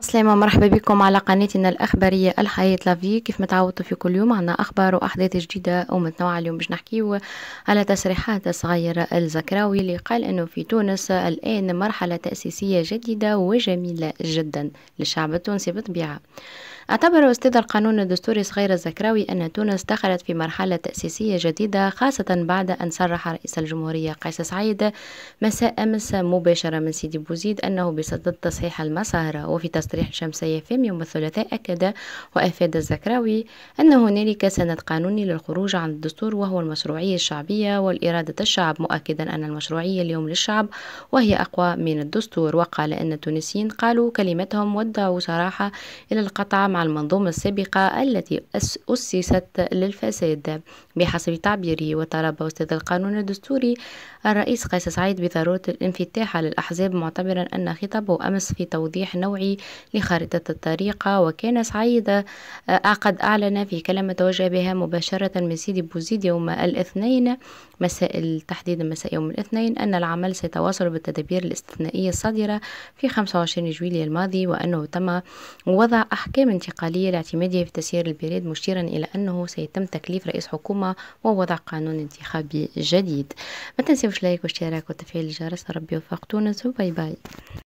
السلام مرحبا بكم على قناتنا الأخبارية الحياة لافي كيف متعودتوا في كل يوم عنا أخبار وأحداث جديدة ومتنوعة اليوم باش نحكيو على تصريحات صغيرة الزكراوي اللي قال أنه في تونس الآن مرحلة تأسيسية جديدة وجميلة جدا للشعب التونسي بطبيعة اعتبر أستاذ القانون الدستوري صغير الزكراوي أن تونس دخلت في مرحلة تأسيسية جديدة خاصة بعد أن صرح رئيس الجمهورية قيس سعيد مساء أمس مباشرة من سيدي بوزيد أنه بصدد تصحيح المسار وفي تصريح الشمسية في يوم الثلاثاء أكد وأفاد الزكراوي أن هنالك سند قانوني للخروج عن الدستور وهو المشروعية الشعبية والإرادة الشعب مؤكدا أن المشروعية اليوم للشعب وهي أقوى من الدستور وقال أن التونسيين قالوا كلمتهم ودعوا صراحة إلى القطع مع المنظومة السابقة التي أسست للفساد بحسب تعبيري وطلب أستاذ القانون الدستوري الرئيس قيس سعيد بضرورة الانفتاح على الأحزاب معتبرا أن خطابه أمس في توضيح نوعي لخارطة الطريقة وكان سعيد آه، قد أعلن في كلمة توجه بها مباشرة من سيدي بوزيد يوم الاثنين مساء تحديدا مساء يوم الاثنين أن العمل سيتواصل بالتدابير الاستثنائية الصادرة في 25 جويلية الماضي وأنه تم وضع أحكام انتقالية الانتقالية لاعتماده في تسيير البريد مشيرا إلى أنه سيتم تكليف رئيس حكومة ووضع قانون انتخابي جديد ما تنسوش لايك واشتراك وتفعيل الجرس ربي يوفق تونس وباي باي